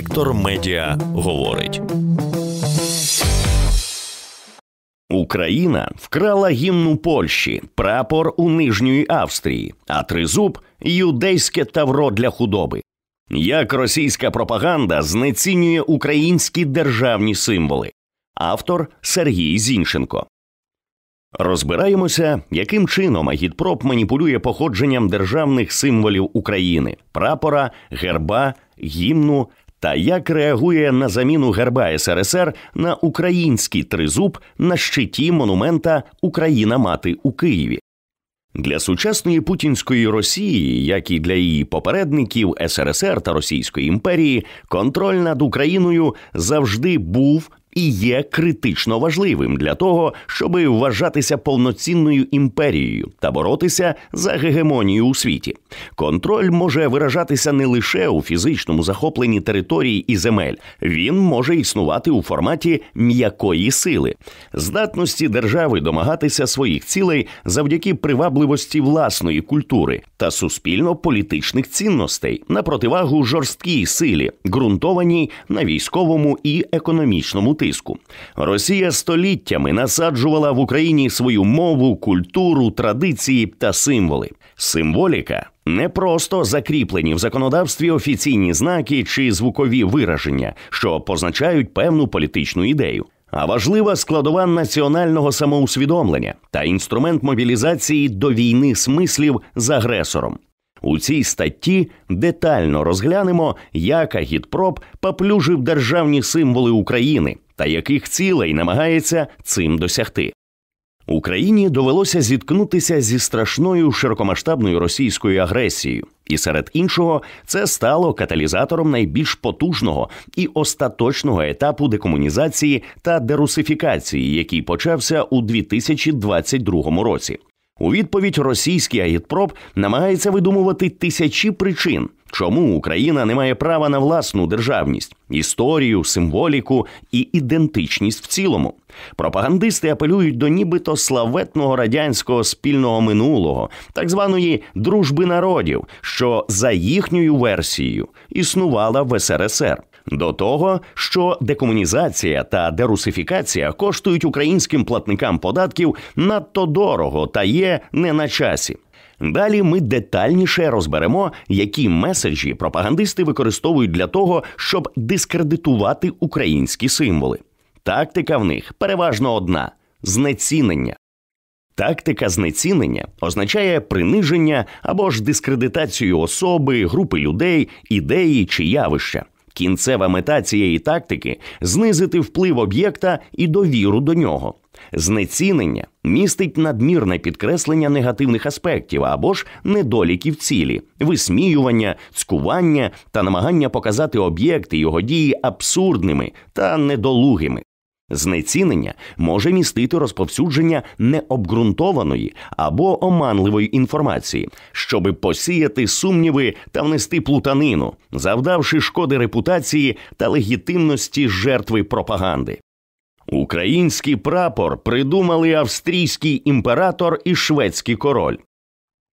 Сектор медіа говорить. Україна вкрала гімну Польщі, прапор у Нижньої Австрії, а тризуб юдейське тавро для худоби. Як російська пропаганда знецінює українські державні символи. Автор Сергій Зінченко. Розбираємося, яким чином агітпроп маніпулює походженням державних символів України: прапора, герба, гімну та як реагує на заміну герба СРСР на український тризуб на щиті монумента Україна мати у Києві. Для сучасної путінської Росії, як і для її попередників СРСР та Російської імперії, контроль над Україною завжди був і є критично важливим для того, щоб вважатися повноцінною імперією та боротися за гегемонію у світі. Контроль може виражатися не лише у фізичному захопленні територій і земель, він може існувати у форматі м'якої сили, здатності держави домагатися своїх цілей завдяки привабливості власної культури та суспільно-політичних цінностей на противагу жорсткій силі, ґрунтованій на військовому і економічному тиску. Росія століттями насаджувала в Україні свою мову, культуру, традиції та символи. Символіка не просто закріплені в законодавстві офіційні знаки чи звукові вираження, що позначають певну політичну ідею. А важлива складова національного самоусвідомлення та інструмент мобілізації до війни смислів з агресором. У цій статті детально розглянемо, як агітпроп поплюжив державні символи України, та яких цілей намагається цим досягти. Україні довелося зіткнутися зі страшною широкомасштабною російською агресією, і серед іншого це стало каталізатором найбільш потужного і остаточного етапу декомунізації та дерусифікації, який почався у 2022 році. У відповідь російський агітпроп намагається видумувати тисячі причин, Чому Україна не має права на власну державність, історію, символіку і ідентичність в цілому? Пропагандисти апелюють до нібито славетного радянського спільного минулого, так званої дружби народів, що за їхньою версією існувала в СРСР. До того, що декомунізація та дерусифікація коштують українським платникам податків надто дорого та є не на часі. Далі ми детальніше розберемо, які меседжі пропагандисти використовують для того, щоб дискредитувати українські символи. Тактика в них переважно одна знецінення. Тактика знецінення означає приниження або ж дискредитацію особи, групи людей, ідеї чи явища. Кінцева мета цієї тактики знизити вплив об'єкта і довіру до нього. Знецінення містить надмірне підкреслення негативних аспектів або ж недоліків цілі, висміювання, цкування та намагання показати об'єкти його дії абсурдними та недолугими. Знецінення може містити розповсюдження необґрунтованої або оманливої інформації, щоби посіяти сумніви та внести плутанину, завдавши шкоди репутації та легітимності жертви пропаганди. Український прапор придумали австрійський імператор і шведський король.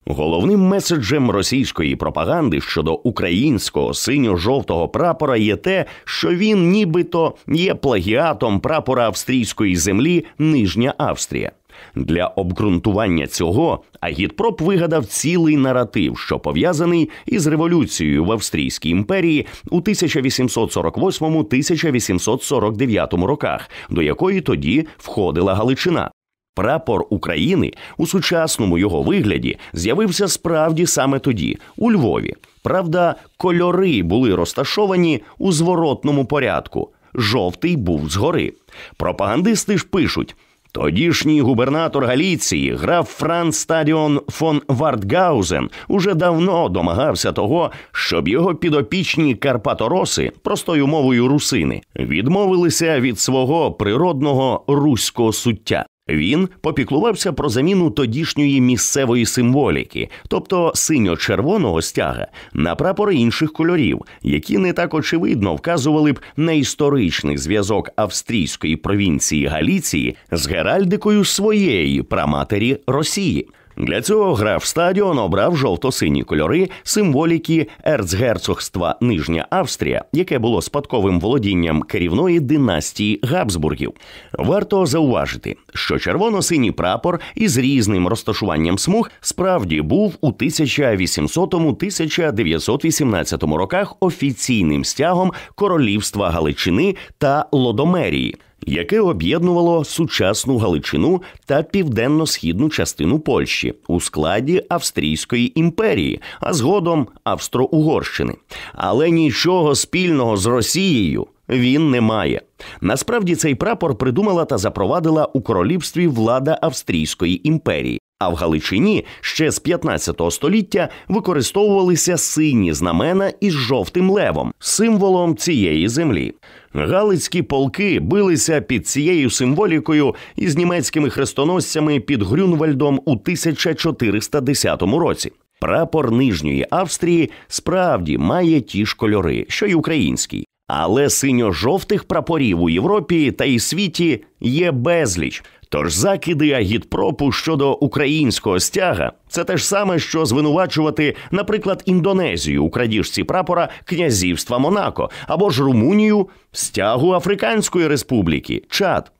Головним меседжем російської пропаганди щодо українського синьо-жовтого прапора є те, що він нібито є плагіатом прапора австрійської землі Нижня Австрія. Для обґрунтування цього Агітпроп вигадав цілий наратив, що пов'язаний із революцією в Австрійській імперії у 1848-1849 роках, до якої тоді входила Галичина. Прапор України у сучасному його вигляді з'явився справді саме тоді, у Львові. Правда, кольори були розташовані у зворотному порядку. Жовтий був згори. Пропагандисти ж пишуть. Тодішній губернатор Галіції граф Франц Стадіон фон Вартгаузен уже давно домагався того, щоб його підопічні Карпатороси, простою мовою русини, відмовилися від свого природного руського суття. Він попіклувався про заміну тодішньої місцевої символіки, тобто синьо-червоного стяга, на прапори інших кольорів, які не так очевидно вказували б на історичний зв'язок австрійської провінції Галіції з геральдикою своєї праматері Росії. Для цього граф стадіон обрав жовто-сині кольори символіки Ерцгерцогства Нижня Австрія, яке було спадковим володінням керівної династії Габсбургів. Варто зауважити, що червоно-синій прапор із різним розташуванням смуг справді був у 1800-1918 роках офіційним стягом королівства Галичини та Лодомерії яке об'єднувало сучасну Галичину та південно-східну частину Польщі у складі Австрійської імперії, а згодом Австро-Угорщини. Але нічого спільного з Росією. Він не має. Насправді цей прапор придумала та запровадила у королівстві влада Австрійської імперії. А в Галичині ще з 15 століття використовувалися сині знамена із жовтим левом, символом цієї землі. Галицькі полки билися під цією символікою із німецькими хрестоносцями під Грюнвальдом у 1410 році. Прапор нижньої Австрії справді має ті ж кольори, що й український, але синьо-жовтих прапорів у Європі та і світі є безліч. Тож закиди агітпропу щодо українського стяга це те ж саме, що звинувачувати, наприклад, Індонезію у крадіжці прапора князівства Монако або ж Румунію стягу Африканської Республіки Чад.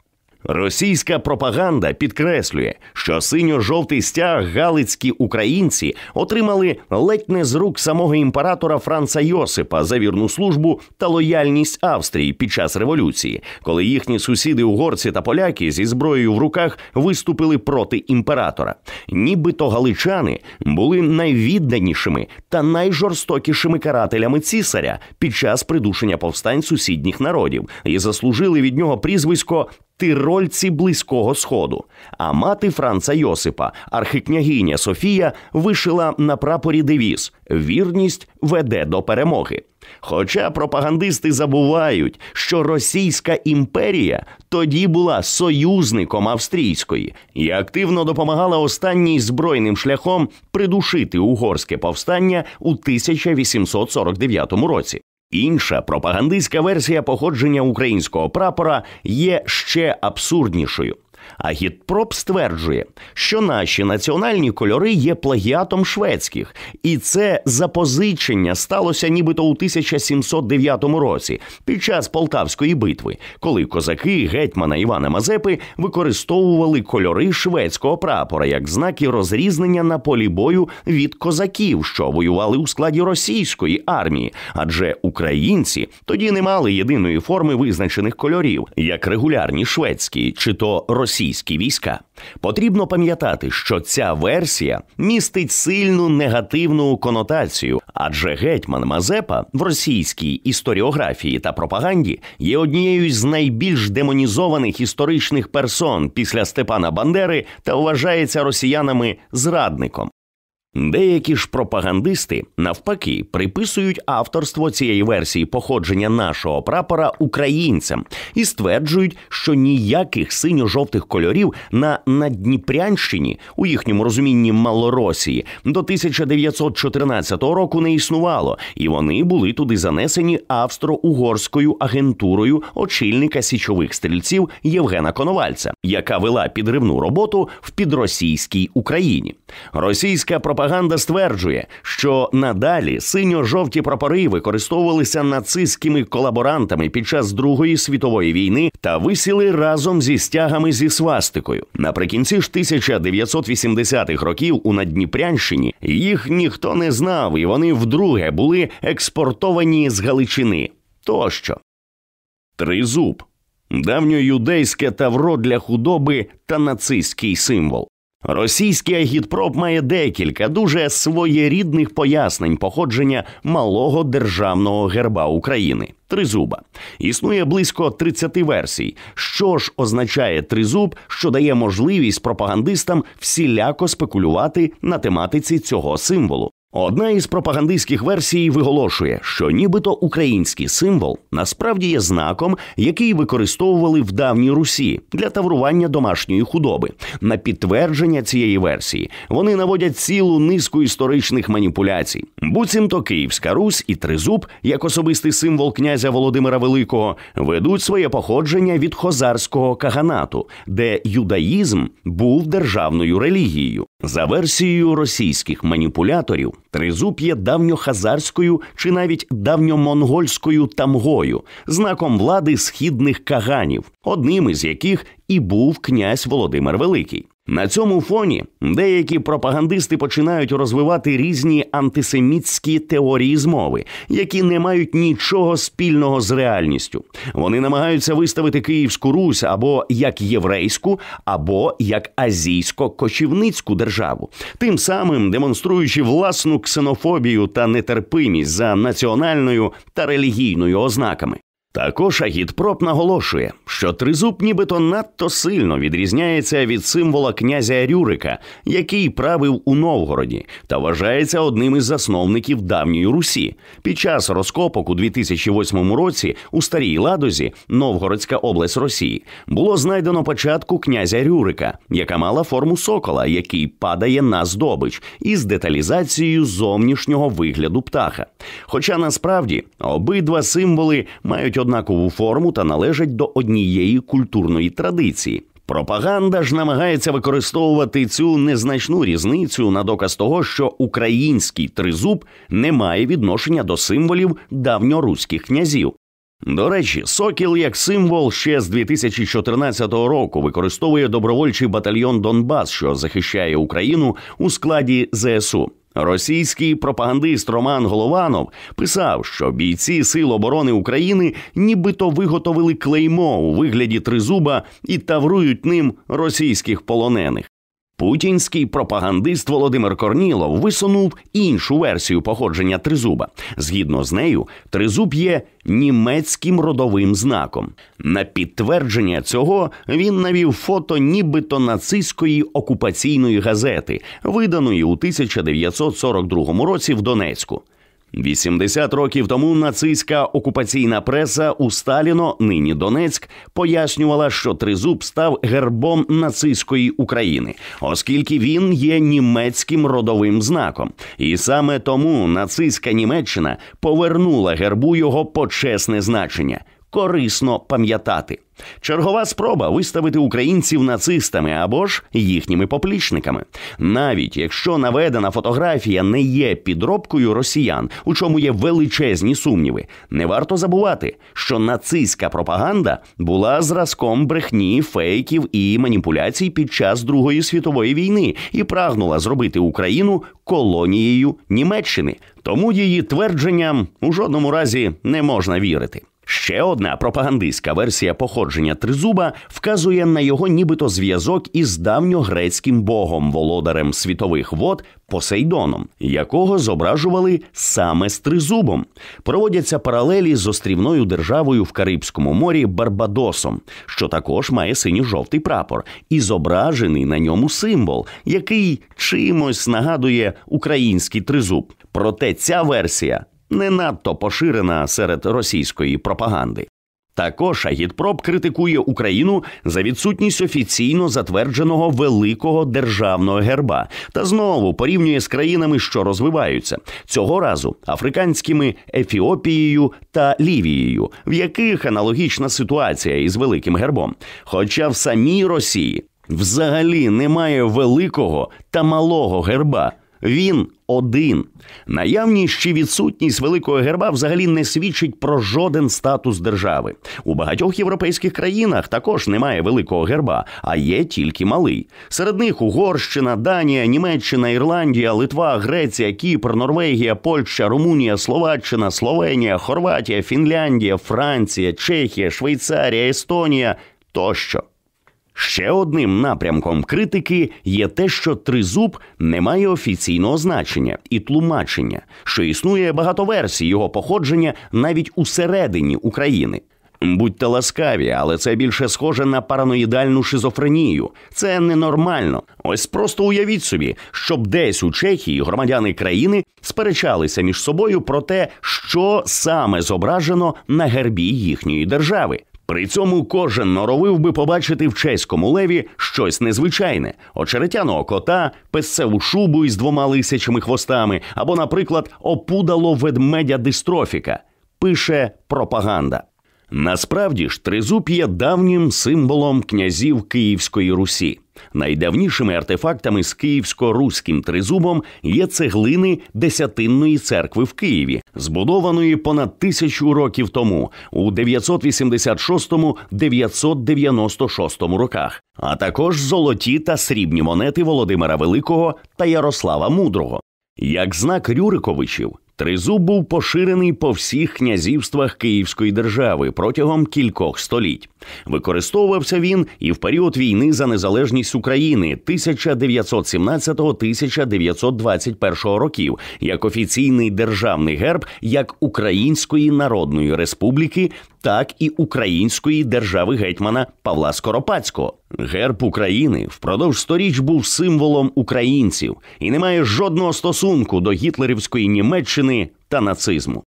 Російська пропаганда підкреслює, що синьо-жовтий стяг галицькі українці отримали ледь не з рук самого імператора Франца Йосипа за вірну службу та лояльність Австрії під час революції, коли їхні сусіди, угорці та поляки зі зброєю в руках виступили проти імператора. Нібито галичани були найвідданішими та найжорстокішими карателями цісаря під час придушення повстань сусідніх народів і заслужили від нього прізвисько тирольці близького сходу. А мати Франца Йосипа, архикнягиня Софія, вишила на прапорі девіз Вірність веде до перемоги. Хоча пропагандисти забувають, що Російська імперія тоді була союзником австрійської і активно допомагала останній збройним шляхом придушити угорське повстання у 1849 році. Інша пропагандистська версія походження українського прапора є ще абсурднішою. А гідпроп стверджує, що наші національні кольори є плагіатом шведських, і це запозичення сталося нібито у 1709 році під час полтавської битви, коли козаки гетьмана Івана Мазепи використовували кольори шведського прапора як знаки розрізнення на полі бою від козаків, що воювали у складі російської армії, адже українці тоді не мали єдиної форми визначених кольорів, як регулярні шведські, чи то російські російські війська. Потрібно пам'ятати, що ця версія містить сильну негативну конотацію, адже гетьман Мазепа в російській історіографії та пропаганді є однією з найбільш демонізованих історичних персон після Степана Бандери та вважається росіянами зрадником. Деякі ж пропагандисти навпаки приписують авторство цієї версії походження нашого прапора українцям і стверджують, що ніяких синьо-жовтих кольорів на Надніпрянщині у їхньому розумінні Малоросії до 1914 року не існувало, і вони були туди занесені австро-угорською агентурою очільника січових стрільців Євгена Коновальця, яка вела підривну роботу в підросійській Україні. Російська пропаганда пропаганда стверджує, що надалі синьо-жовті прапори використовувалися нацистськими колаборантами під час Другої світової війни та висіли разом зі стягами зі свастикою. Наприкінці ж 1980-х років у Надніпрянщині їх ніхто не знав, і вони вдруге були експортовані з Галичини. Тощо тризуб давньоюдейське тавро для худоби та нацистський символ. Російський агітпроп має декілька дуже своєрідних пояснень походження малого державного герба України тризуба. Існує близько 30 версій. Що ж означає тризуб, що дає можливість пропагандистам всіляко спекулювати на тематиці цього символу. Одна із пропагандистських версій виголошує, що нібито український символ насправді є знаком, який використовували в давній Русі для таврування домашньої худоби. На підтвердження цієї версії вони наводять цілу низку історичних маніпуляцій. Буцімто Київська Русь і Тризуб, як особистий символ князя Володимира Великого, ведуть своє походження від хозарського каганату, де юдаїзм був державною релігією. За версією російських маніпуляторів, тризуб є давньохазарською чи навіть давньомонгольською тамгою, знаком влади східних каганів, одним із яких і був князь Володимир Великий. На цьому фоні деякі пропагандисти починають розвивати різні антисемітські теорії змови, які не мають нічого спільного з реальністю. Вони намагаються виставити Київську Русь або як єврейську, або як азійсько-кочівницьку державу, тим самим демонструючи власну ксенофобію та нетерпимість за національною та релігійною ознаками. Також агітпроп наголошує, що тризуб нібито надто сильно відрізняється від символа князя Рюрика, який правив у Новгороді, та вважається одним із засновників давньої Русі. Під час розкопок у 2008 році у Старій Ладозі, Новгородська область Росії, було знайдено початку князя Рюрика, яка мала форму сокола, який падає на здобич, із деталізацією зовнішнього вигляду птаха. Хоча насправді обидва символи мають однакову форму та належать до однієї культурної традиції. Пропаганда ж намагається використовувати цю незначну різницю на доказ того, що український тризуб не має відношення до символів давньоруських князів. До речі, сокіл як символ ще з 2014 року використовує добровольчий батальйон Донбас, що захищає Україну у складі ЗСУ. Російський пропагандист Роман Голованов писав, що бійці Сил оборони України нібито виготовили клеймо у вигляді тризуба і таврують ним російських полонених. Путінський пропагандист Володимир Корнілов висунув іншу версію походження тризуба. Згідно з нею, тризуб є німецьким родовим знаком. На підтвердження цього він навів фото нібито нацистської окупаційної газети, виданої у 1942 році в Донецьку. 80 років тому нацистська окупаційна преса у Сталіно, нині Донецьк, пояснювала, що тризуб став гербом нацистської України, оскільки він є німецьким родовим знаком. І саме тому нацистська Німеччина повернула гербу його почесне значення корисно пам'ятати. Чергова спроба виставити українців нацистами або ж їхніми поплічниками. Навіть якщо наведена фотографія не є підробкою росіян, у чому є величезні сумніви, не варто забувати, що нацистська пропаганда була зразком брехні, фейків і маніпуляцій під час Другої світової війни і прагнула зробити Україну колонією Німеччини. Тому її твердженням у жодному разі не можна вірити. Ще одна пропагандистська версія походження тризуба вказує на його нібито зв'язок із давньогрецьким богом, володарем світових вод Посейдоном, якого зображували саме з тризубом. Проводяться паралелі з острівною державою в Карибському морі Барбадосом, що також має синьо-жовтий прапор, і зображений на ньому символ, який чимось нагадує український тризуб. Проте ця версія не надто поширена серед російської пропаганди. Також агітпроп критикує Україну за відсутність офіційно затвердженого великого державного герба та знову порівнює з країнами, що розвиваються цього разу африканськими Ефіопією та Лівією, в яких аналогічна ситуація із великим гербом. Хоча в самій Росії взагалі немає великого та малого герба. Він один. Наявність чи відсутність великого герба взагалі не свідчить про жоден статус держави. У багатьох європейських країнах також немає великого герба, а є тільки малий. Серед них Угорщина, Данія, Німеччина, Ірландія, Литва, Греція, Кіпр, Норвегія, Польща, Румунія, Словаччина, Словенія, Хорватія, Фінляндія, Франція, Чехія, Швейцарія, Естонія тощо. Ще одним напрямком критики є те, що тризуб не має офіційного значення і тлумачення, що існує багато версій його походження навіть усередині України. Будьте ласкаві, але це більше схоже на параноїдальну шизофренію. Це ненормально. Ось просто уявіть собі, щоб десь у Чехії громадяни країни сперечалися між собою про те, що саме зображено на гербі їхньої держави. При цьому кожен норовив би побачити в чеському леві щось незвичайне: очеретяного кота, песцеву шубу із двома лисячими хвостами, або, наприклад, опудало ведмедя дистрофіка. Пише пропаганда. Насправді ж тризуб є давнім символом князів Київської Русі. Найдавнішими артефактами з київсько-руським тризубом є цеглини Десятинної церкви в Києві, збудованої понад тисячу років тому, у 986-996 роках, а також золоті та срібні монети Володимира Великого та Ярослава Мудрого. Як знак Рюриковичів, Тризуб був поширений по всіх князівствах Київської держави протягом кількох століть. Використовувався він і в період війни за незалежність України 1917-1921 років як офіційний державний герб як Української Народної Республіки, так і Української держави гетьмана Павла Скоропадського. Герб України впродовж сторіч був символом українців і не має жодного стосунку до гітлерівської Німеччини. Німеччини та нацизму.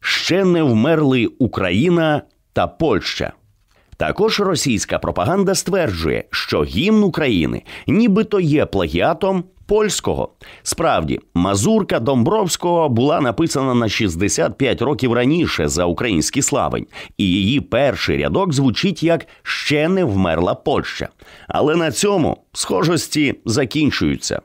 Ще не вмерли Україна та Польща. Також російська пропаганда стверджує, що гімн України нібито є плагіатом польського. Справді, мазурка Домбровського була написана на 65 років раніше за український славень, і її перший рядок звучить як ще не вмерла Польща. Але на цьому схожості закінчуються.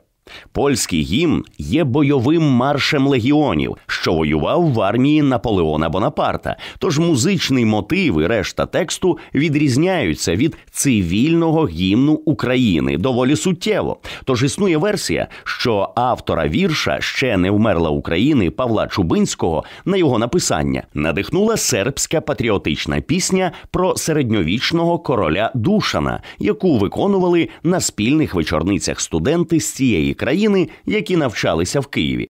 Польський гімн є бойовим маршем легіонів, що воював в армії Наполеона Бонапарта. Тож музичний мотив і решта тексту відрізняються від цивільного гімну України доволі суттєво. Тож існує версія, що автора вірша ще не вмерла України Павла Чубинського на його написання надихнула сербська патріотична пісня про середньовічного короля Душана, яку виконували на спільних вечорницях студенти з цієї країни, які навчалися в Києві.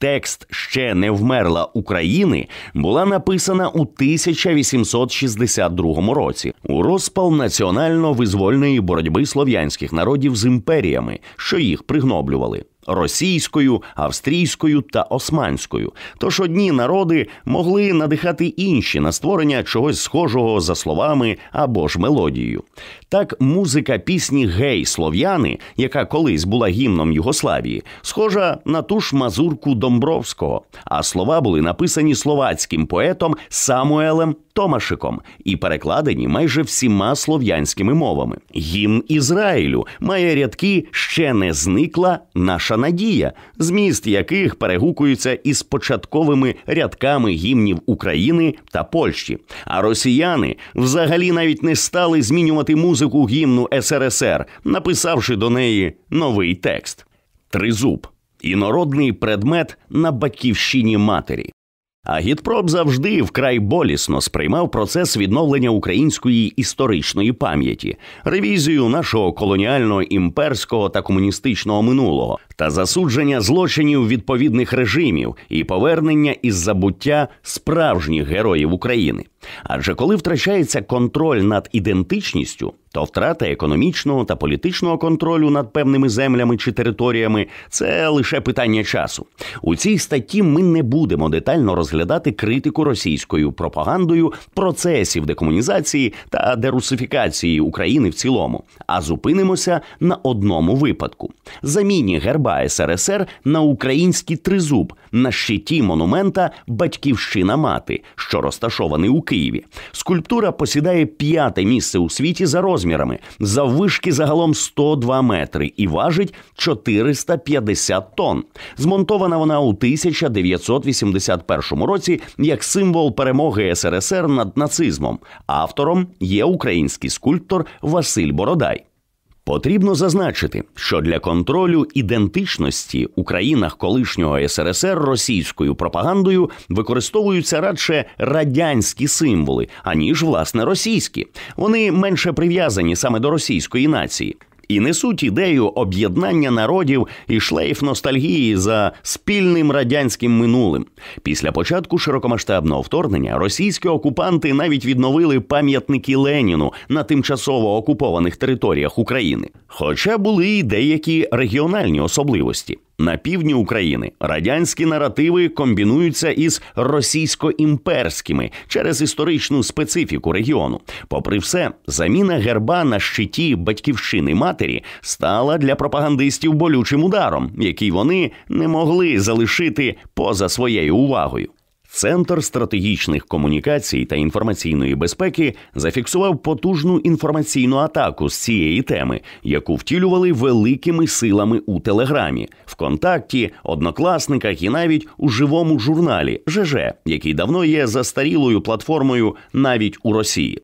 Текст ще не вмерла України була написана у 1862 році у розпал національно визвольної боротьби слов'янських народів з імперіями, що їх пригноблювали російською, австрійською та османською. Тож одні народи могли надихати інші на створення чогось схожого за словами або ж мелодією. Так, музика пісні гей слов'яни, яка колись була гімном Югославії, схожа на ту ж мазурку Домбровського, а слова були написані словацьким поетом Самуелем Томашиком і перекладені майже всіма слов'янськими мовами. Гімн Ізраїлю має рядки ще не зникла наша надія, зміст яких перегукується із початковими рядками гімнів України та Польщі. А росіяни взагалі навіть не стали змінювати музику гімну СРСР, написавши до неї новий текст. Тризуб інородний предмет на батьківщині матері. А Гідпроб завжди вкрай болісно сприймав процес відновлення української історичної пам'яті, ревізію нашого колоніального імперського та комуністичного минулого та засудження злочинів відповідних режимів і повернення із забуття справжніх героїв України. Адже коли втрачається контроль над ідентичністю, то втрата економічного та політичного контролю над певними землями чи територіями це лише питання часу. У цій статті ми не будемо детально розглядати критику російською пропагандою процесів декомунізації та дерусифікації України в цілому, а зупинимося на одному випадку: заміні герба СРСР на український тризуб на щиті монумента Батьківщина Мати, що розташований у Києві. Скульптура посідає п'яте місце у світі за розміром розмірами, заввишки загалом 102 метри і важить 450 тонн. Змонтована вона у 1981 році як символ перемоги СРСР над нацизмом. Автором є український скульптор Василь Бородай. Потрібно зазначити, що для контролю ідентичності у країнах колишнього СРСР російською пропагандою використовуються радше радянські символи, аніж власне російські. Вони менше прив'язані саме до російської нації і несуть ідею об'єднання народів і шлейф ностальгії за спільним радянським минулим. Після початку широкомасштабного вторгнення російські окупанти навіть відновили пам'ятники Леніну на тимчасово окупованих територіях України, хоча були й деякі регіональні особливості. На півдні України радянські наративи комбінуються із російсько-імперськими через історичну специфіку регіону. Попри все, заміна герба на щиті батьківщини матері стала для пропагандистів болючим ударом, який вони не могли залишити поза своєю увагою. Центр стратегічних комунікацій та інформаційної безпеки зафіксував потужну інформаційну атаку з цієї теми, яку втілювали великими силами у Телеграмі, ВКонтакті, однокласниках і навіть у живому журналі ЖЖ, який давно є застарілою платформою навіть у Росії.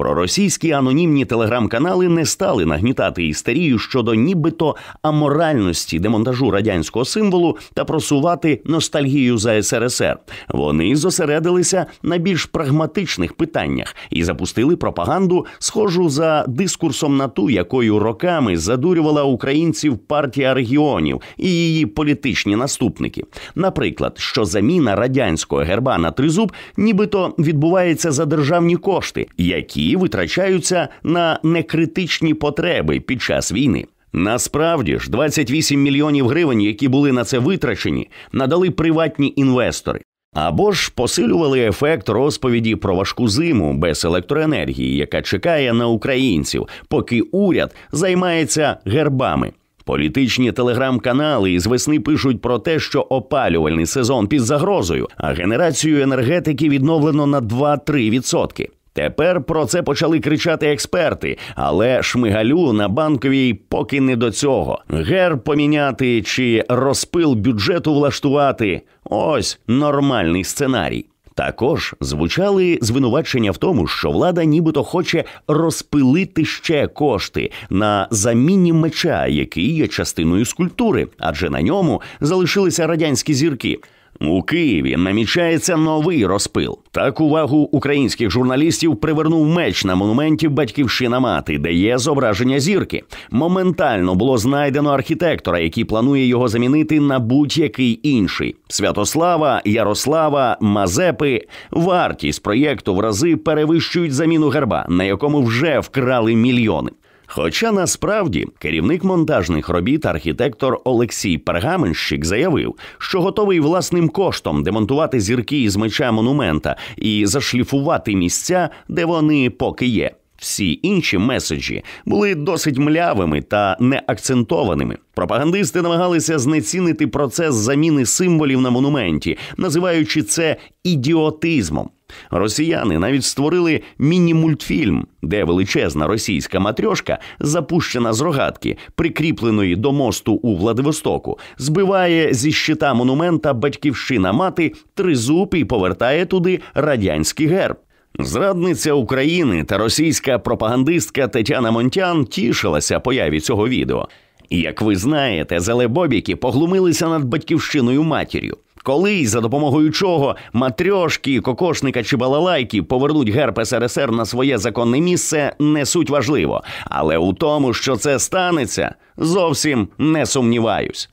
Проросійські анонімні телеграм-канали не стали нагнітати істерію щодо нібито аморальності демонтажу радянського символу та просувати ностальгію за СРСР. Вони зосередилися на більш прагматичних питаннях і запустили пропаганду, схожу за дискурсом на ту, якою роками задурювала українців партія регіонів і її політичні наступники. Наприклад, що заміна радянського герба на тризуб, нібито відбувається за державні кошти, які які витрачаються на некритичні потреби під час війни. Насправді ж 28 мільйонів гривень, які були на це витрачені, надали приватні інвестори. Або ж посилювали ефект розповіді про важку зиму без електроенергії, яка чекає на українців, поки уряд займається гербами. Політичні телеграм-канали із весни пишуть про те, що опалювальний сезон під загрозою, а генерацію енергетики відновлено на 2-3%. Тепер про це почали кричати експерти, але шмигалю на банковій поки не до цього. Герб поміняти чи розпил бюджету влаштувати ось нормальний сценарій. Також звучали звинувачення в тому, що влада нібито хоче розпилити ще кошти на заміні меча, який є частиною скульптури, адже на ньому залишилися радянські зірки. У Києві намічається новий розпил. Так увагу українських журналістів привернув меч на монументі Батьківщина мати, де є зображення зірки. Моментально було знайдено архітектора, який планує його замінити на будь-який інший. Святослава, Ярослава, Мазепи. Вартість проєкту в рази перевищують заміну герба, на якому вже вкрали мільйони. Хоча насправді керівник монтажних робіт, архітектор Олексій Пергаменщик, заявив, що готовий власним коштом демонтувати зірки із меча монумента і зашліфувати місця, де вони поки є. Всі інші меседжі були досить млявими та неакцентованими. Пропагандисти намагалися знецінити процес заміни символів на монументі, називаючи це ідіотизмом. Росіяни навіть створили міні-мультфільм, де величезна російська матрьошка, запущена з рогатки, прикріпленої до мосту у Владивостоку, збиває зі щита монумента батьківщина мати тризуб і повертає туди радянський герб. Зрадниця України та російська пропагандистка Тетяна Монтян тішилася появі цього відео. як ви знаєте, зелебобіки поглумилися над батьківщиною матір'ю. Коли Колись за допомогою чого матрьошки, кокошника чи балалайки повернуть герб СРСР на своє законне місце, не суть важливо, але у тому, що це станеться, зовсім не сумніваюсь.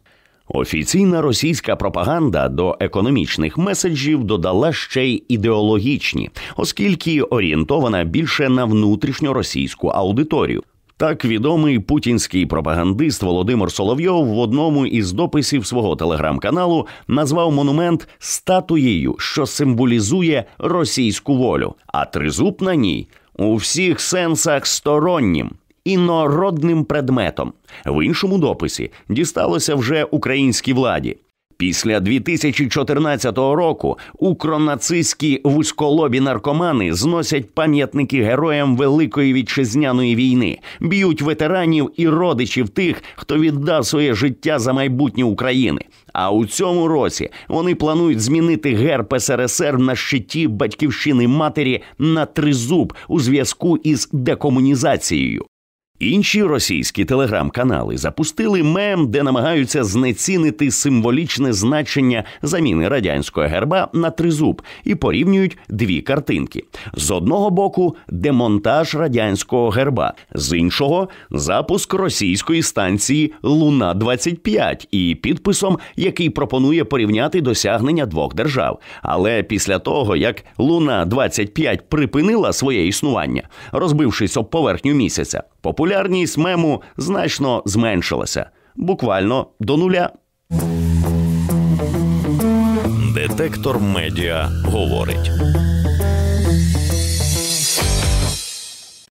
Офіційна російська пропаганда до економічних меседжів додала ще й ідеологічні, оскільки орієнтована більше на внутрішньоросійську аудиторію. Так відомий путінський пропагандист Володимир Соловйов в одному із дописів свого телеграм-каналу назвав монумент статуєю, що символізує російську волю, а тризуб на ній у всіх сенсах стороннім. Інородним предметом в іншому дописі дісталося вже українській владі. Після 2014 року укронацистські вузьколобі наркомани зносять пам'ятники героям Великої вітчизняної війни, б'ють ветеранів і родичів тих, хто віддав своє життя за майбутнє України. А у цьому році вони планують змінити герб СРСР на щиті батьківщини матері на тризуб у зв'язку із декомунізацією. Інші російські телеграм-канали запустили мем, де намагаються знецінити символічне значення заміни радянського герба на тризуб і порівнюють дві картинки: з одного боку демонтаж радянського герба, з іншого запуск російської станції Луна 25 і підписом, який пропонує порівняти досягнення двох держав. Але після того як Луна 25 припинила своє існування, розбившись об поверхню місяця, популярність популярність мему значно зменшилася буквально до нуля. Детектор медіа говорить.